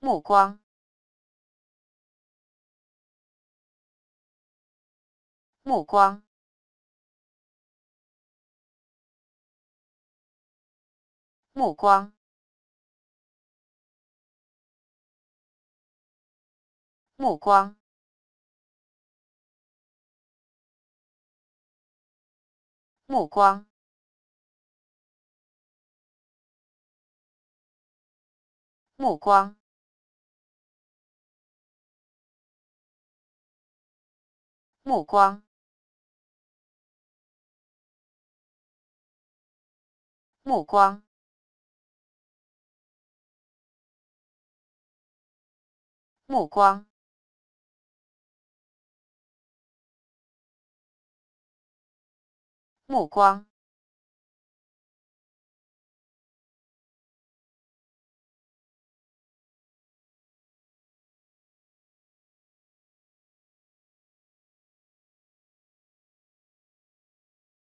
目光，目光，目光，目光，目光。目光。目光，目光，目光，目光。